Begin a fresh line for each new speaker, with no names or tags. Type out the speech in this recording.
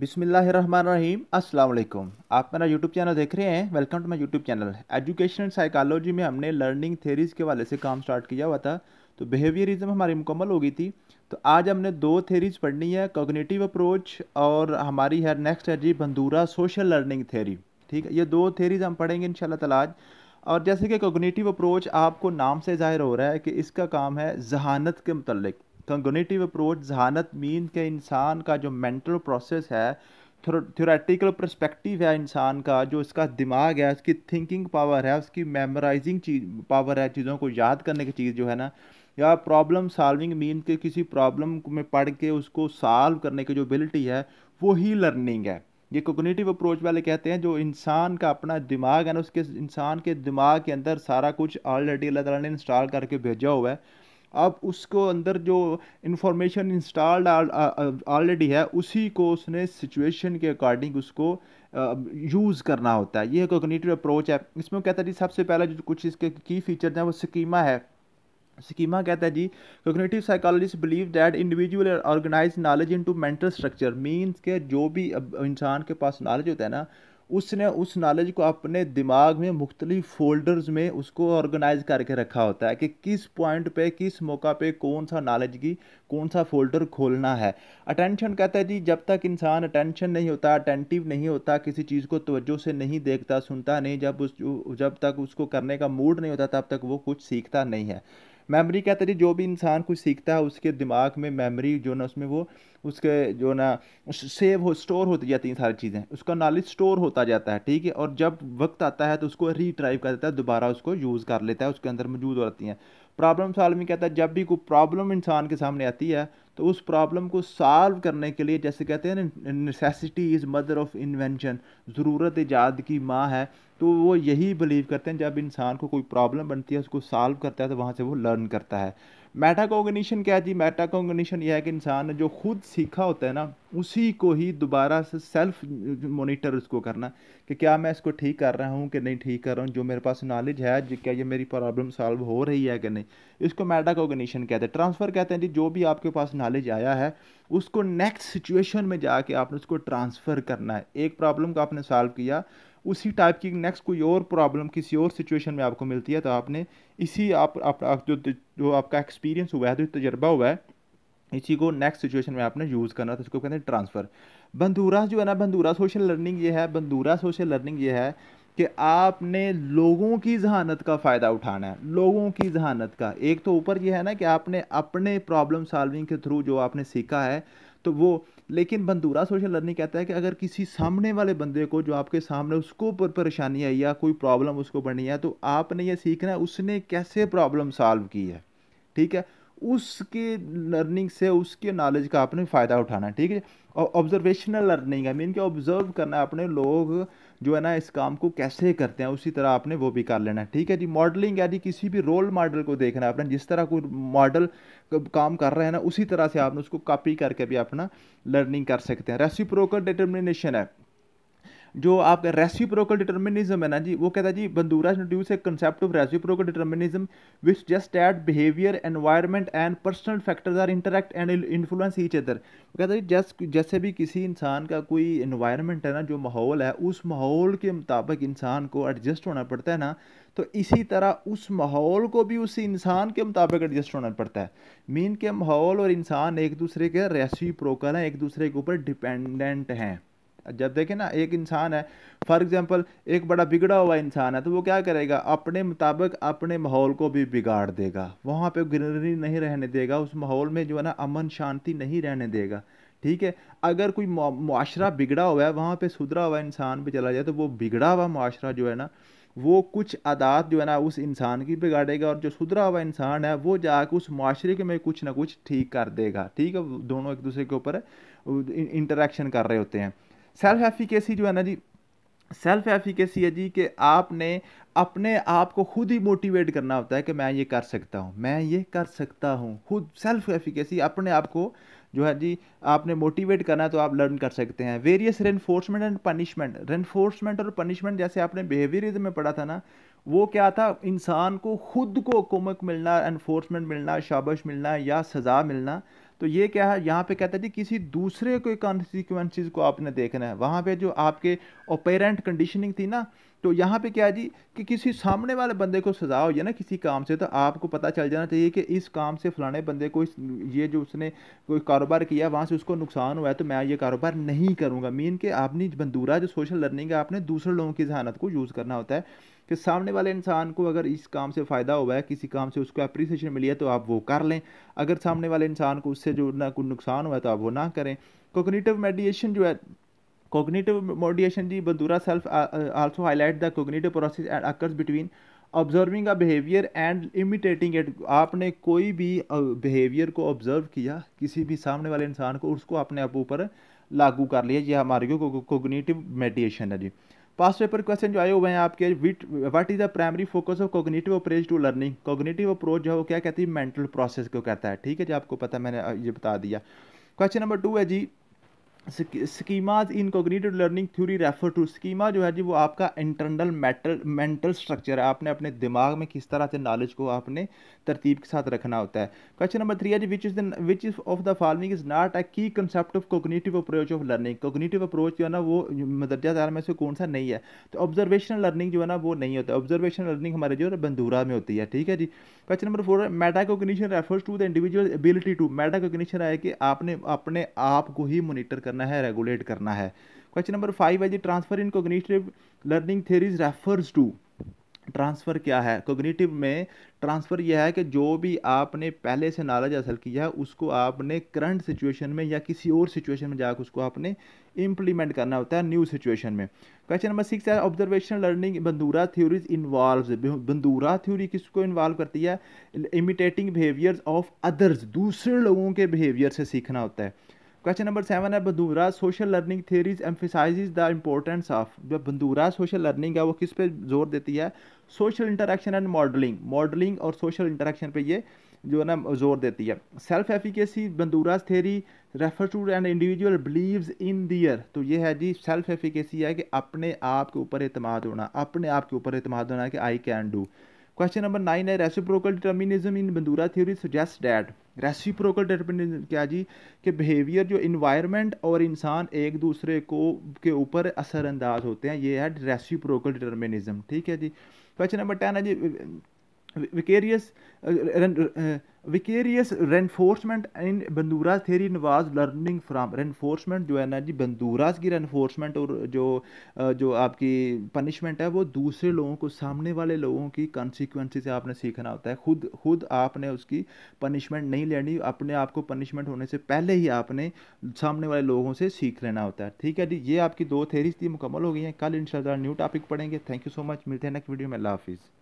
बिसमीम अस्सलाम आप मेरा यूट्यूब चैनल देख रहे हैं welcome to my YouTube channel education psychology में हमने लर्निंग थेरीज़ के वाले से काम स्टार्ट किया हुआ था तो बिहेवियरिज्म हमारी मुकम्मल हो गई थी तो आज हमने दो थेरीज़ पढ़नी है कॉग्निटिव अप्रोच और हमारी है नेक्स्ट है जी बंदूरा सोशल लर्निंग थेरी ठीक है ये दो थेरीज़ हम पढ़ेंगे इन शाला आज और जैसे कि कॉग्निटिव अप्रोच आपको नाम से ज़ाहिर हो रहा है कि इसका काम है जहानत के मतलब कॉग्निटिव अप्रोच जहानत मीन के इंसान का जो मेंटल प्रोसेस है थ्योरेटिकल परस्पेक्टिव है इंसान का जो इसका दिमाग है उसकी थिंकिंग पावर है उसकी मेमोराइजिंग चीज पावर है चीज़ों को याद करने की चीज़ जो है ना या प्रॉब्लम सॉल्विंग मीन के किसी प्रॉब्लम में पढ़ के उसको सॉल्व करने की जो एबिलिटी है वो ही लर्निंग है ये कोगनेटिव अप्रोच वाले कहते हैं जो इंसान का अपना दिमाग है ना उसके इंसान के दिमाग के अंदर सारा कुछ ऑलरेडी अल्लाह तला ने इंस्टॉल करके भेजा हुआ है अब उसको अंदर जो इन्फॉर्मेशन इंस्टॉल्ड ऑलरेडी है उसी को उसने सिचुएशन के अकॉर्डिंग उसको यूज़ करना होता है ये कोगनेटिव अप्रोच है इसमें कहता है जी सबसे पहला जो कुछ इसके की फीचर्स हैं वो स्कीमा है स्कीमा कहता है जी cognitive psychologist believe that individual organize knowledge into mental structure means के जो भी इंसान के पास नॉलेज होता है ना उसने उस नॉलेज को अपने दिमाग में मुख्तलिफ फोल्डर्स में उसको ऑर्गेनाइज करके रखा होता है कि किस पॉइंट पे किस मौका पे कौन सा नॉलेज की कौन सा फोल्डर खोलना है अटेंशन कहता है जी जब तक इंसान अटेंशन नहीं होता अटेंटिव नहीं होता किसी चीज़ को तवज्जो से नहीं देखता सुनता नहीं जब उस जब तक उसको करने का मूड नहीं होता तब तक वो कुछ सीखता नहीं है मेमोरी क्या तरी जो भी इंसान कुछ सीखता है उसके दिमाग में मेमोरी जो ना उसमें वो उसके जो ना सेव हो स्टोर होती जाती हैं सारी चीज़ें उसका नॉलेज स्टोर होता जाता है ठीक है और जब वक्त आता है तो उसको रीट्राइव कर देता है दोबारा उसको यूज़ कर लेता है उसके अंदर मौजूद हो जाती हैं प्रॉब्लम सॉल्विंग कहता है जब भी कोई प्रॉब्लम इंसान के सामने आती है तो उस प्रॉब्लम को सॉल्व करने के लिए जैसे कहते हैं necessity is mother of invention ज़रूरत ईजाद की माँ है तो वो यही बिलीव करते हैं जब इंसान को कोई प्रॉब्लम बनती है उसको सॉल्व करता है तो वहाँ से वो लर्न करता है मेटा क्या है जी मेटा यह है कि इंसान ने जो खुद सीखा होता है ना उसी को ही दोबारा से सेल्फ मोनिटर उसको करना कि क्या मैं इसको ठीक कर रहा हूँ कि नहीं ठीक कर रहा हूँ जो मेरे पास नॉलेज है जो क्या ये मेरी प्रॉब्लम सॉल्व हो रही है कि नहीं इसको मेटा कहते हैं ट्रांसफ़र कहते हैं जी जो भी आपके पास नॉलेज आया है उसको नेक्स्ट सिचुएशन में जाके आपने उसको ट्रांसफ़र करना है एक प्रॉब्लम को आपने सॉल्व किया उसी टाइप की नेक्स्ट कोई और प्रॉब्लम किसी और सिचुएशन में आपको मिलती है तो आपने इसी आप, आप, आप जो जो आपका एक्सपीरियंस हुआ है जो तजर्बा हुआ है इसी को नेक्स्ट सिचुएशन में आपने यूज़ करना था उसको कहते हैं ट्रांसफ़र बंदूरा जो है ना बंदूरा सोशल लर्निंग ये है बंदूरा सोशल लर्निंग ये है कि आपने लोगों की जहानत का फ़ायदा उठाना है लोगों की जहानत का एक तो ऊपर ये है ना कि आपने अपने प्रॉब्लम सॉल्विंग के थ्रू जो आपने सीखा है तो वो लेकिन बंदूरा सोशल लर्निंग कहता है कि अगर किसी सामने वाले बंदे को जो आपके सामने उसको ऊपर परेशानी आई या कोई प्रॉब्लम उसको बनी है तो आपने ये सीखना है उसने कैसे प्रॉब्लम सॉल्व की है ठीक है उसके लर्निंग से उसके नॉलेज का आपने फ़ायदा उठाना है ठीक है और ऑब्जर्वेशनल लर्निंग है मीन कि ऑब्जर्व करना है अपने लोग जो है ना इस काम को कैसे करते हैं उसी तरह आपने वो भी कर लेना है ठीक है जी मॉडलिंग यानी किसी भी रोल मॉडल को देखना है आपने जिस तरह कोई मॉडल काम कर रहे हैं ना उसी तरह से आपने उसको कॉपी करके भी अपना लर्निंग कर सकते हैं रेसिप्रोकल डिटर्मिनेशन है जो आपका रेसिप्रोकल डिटर्मिनिज्म है ना जी वो कहता है जी Bandura introduce a concept of reciprocal determinism which just at behaviour environment and personal factors are interact and influence each other वो कहता है जी जस्ट जैसे भी किसी इंसान का कोई इन्वायरमेंट है ना जो माहौल है उस माहौल के मुताबिक इंसान को एडजस्ट होना पड़ता है ना तो इसी तरह उस माहौल को भी उस इंसान के मुताबिक एडजस्ट होना पड़ता है मीन के माहौल और इंसान एक दूसरे के रेसिप्रोकल हैं एक दूसरे के ऊपर डिपेंडेंट हैं जब देखें ना एक इंसान है फॉर एग्ज़ाम्पल एक बड़ा बिगड़ा हुआ इंसान है तो वो क्या करेगा अपने मुताबिक अपने माहौल को भी बिगाड़ देगा वहाँ पे ग्रीनरी नहीं रहने देगा उस माहौल में जो है ना अमन शांति नहीं रहने देगा ठीक है अगर कोई माशरा बिगड़ा हुआ है वहाँ पर सुधरा हुआ इंसान भी चला जाए तो वो बिगड़ा हुआ माशरा जो है ना वो कुछ आदात जो है ना उस इंसान की बिगाड़ेगा और जो सुधरा हुआ इंसान है वो जाकर उस माशरे के में कुछ ना कुछ ठीक कर देगा ठीक है दोनों एक दूसरे के ऊपर इंटरेक्शन कर रहे होते हैं सेल्फ एफिकेसी जो है ना जी सेल्फ एफिकेसी है जी कि आपने अपने आप को खुद ही मोटिवेट करना होता है कि मैं ये कर सकता हूँ मैं ये कर सकता हूँ खुद सेल्फ एफिकेसी अपने आप को जो है जी आपने मोटिवेट करना है तो आप लर्न कर सकते हैं various reinforcement and punishment reinforcement और पनिशमेंट जैसे आपने बिहेवियरिज्म में पढ़ा था ना वो क्या था इंसान को खुद को कुमक मिलना एनफोर्समेंट मिलना शाबश मिलना या सज़ा मिलना तो ये क्या है यहाँ पे कहता है जी किसी दूसरे कोई कॉन्सिक्वेंसिस को आपने देखना है वहाँ पे जो आपके ओपेरेंट कंडीशनिंग थी ना तो यहाँ पे क्या है जी कि किसी सामने वाले बंदे को सजा हो या ना किसी काम से तो आपको पता चल जाना चाहिए कि इस काम से फलाने बंदे को इस ये जो उसने कोई कारोबार किया वहाँ से उसको नुकसान हुआ है तो मैं ये कारोबार नहीं करूँगा मीन के आपने बंदूरा जो सोशल लर्निंग है आपने दूसरे लोगों की जहानत को यूज़ करना होता है कि सामने वाले इंसान को अगर इस काम से फ़ायदा हुआ है किसी काम से उसको अप्रिसिएशन मिली है तो आप वो कर लें अगर सामने वाले इंसान को उससे जो ना कोई नुकसान हुआ है तो आप वो ना करें कोगनीटिव मेडिएशन जो है Cognitive modulation, जी Bandura self also highlight the cognitive process and occurs between observing a behaviour and imitating it आपने कोई भी बिहेवियर को ऑब्जर्व किया किसी भी सामने वाले इंसान को उसको अपने आप ऊपर लागू कर लिया ये हमारे कोग्नेटिव मेडिएशन है जी पास पेपर क्वेश्चन जो आए हुए हैं आपके wit what is the primary focus of cognitive approach to learning cognitive approach जो है वो क्या कहती है मेंटल प्रोसेस को कहता है ठीक है जी आपको पता मैंने ये बता दिया क्वेश्चन नंबर टू है जी schemas in cognitive learning theory refer to schema जो है जी वो आपका इंटरनल मेटल मेंटल स्ट्रक्चर है आपने अपने दिमाग में किस तरह से नॉलेज को आपने तरतीब के साथ रखना होता है क्वेश्चन नंबर थ्री है जी which is the which is of the following is not a key concept of cognitive approach of learning cognitive approach जो है ना वो मदरजा दार में से कौन सा नहीं है तो ऑब्जर्वेशन लर्निंग जो है ना वो नहीं होता ऑब्जर्वेशन लर्निंग हमारे जो है बंदूरा में होती है ठीक है जी क्वेश्चन नंबर फोर है metacognition refers to the individual ability to metacognition है कि आपने अपने आप को ही मोनिटर करना करना है रेगुलेट करना है क्वेश्चन नंबर फाइव है जी transfer in cognitive learning theories refers to transfer क्या है कोग्निटिव में ट्रांसफ़र यह है कि जो भी आपने पहले से नॉलेज हासिल किया है उसको आपने करंट सिचुएशन में या किसी और सिचुएशन में जाकर उसको आपने इम्प्लीमेंट करना होता है न्यू सिचुएशन में क्वेश्चन नंबर सिक्स है observation learning Bandura theories involve Bandura theory किसको इन्वॉल्व करती है इमिटेटिंग बिहेवियर्स ऑफ अदर्स दूसरे लोगों के बिहेवियर से सीखना होता है क्वेश्चन नंबर सेवन है Bandura social learning theories emphasize the importance of जो बंदूरा सोशल लर्निंग है वो किस पे जोर देती है social interaction and modelling modelling और सोशल इंटरेक्शन पे ये जो है ना जोर देती है self efficacy Bandura's theory refer to and individual believes in their तो ये है जी सेल्फ एफिकेसी है कि अपने आप के ऊपर अतमाद होना अपने आप के ऊपर अतमाद होना कि I can do question number nine है reciprocal determinism in Bandura theory suggest that reciprocal determinism क्या जी कि बिहेवियर जो इन्वायरमेंट और इंसान एक दूसरे को के ऊपर असरअंदाज होते हैं ये है रेसिप्रोकल डिटर्मिनिज्म ठीक है जी क्वेश्चन नंबर टेन है जी vicarious vicarious reinforcement in reinforcement in Bandura's theory was learning from reinforcement जो है ना जी बंदूराज की रेनफोर्समेंट और जो uh, जो आपकी पनिशमेंट है वो दूसरे लोगों को सामने वाले लोगों की कॉन्सिक्वेंसी से आपने सीखना होता है खुद खुद आपने उसकी पनिशमेंट नहीं लेनी अपने आप को पनिशमेंट होने से पहले ही आपने सामने वाले लोगों से सीख लेना होता है ठीक है जी ये आपकी दो थेरीज थी मुकम्मल हो गई हैं कल इन इंशाल्लाह न्यू टॉपिक पढ़ेंगे थैंक यू सो मच मिलते हैं नेक्स्ट वीडियो में अल्लाह हाफिज़